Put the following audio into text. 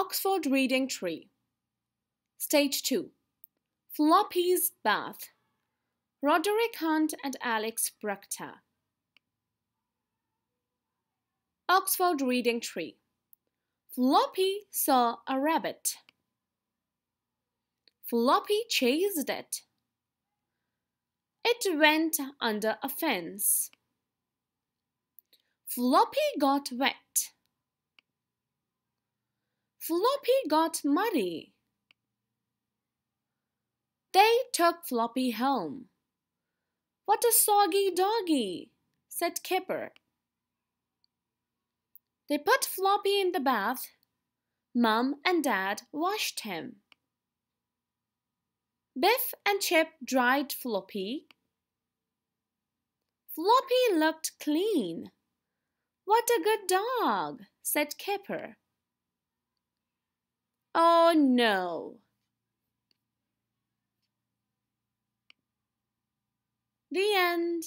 Oxford Reading Tree. Stage 2 Floppy's Bath. Roderick Hunt and Alex Bruckter. Oxford Reading Tree. Floppy saw a rabbit. Floppy chased it. It went under a fence. Floppy got wet. Floppy got muddy. They took Floppy home. What a soggy doggy, said Kipper. They put Floppy in the bath. Mum and Dad washed him. Biff and Chip dried Floppy. Floppy looked clean. What a good dog, said Kipper no? The end.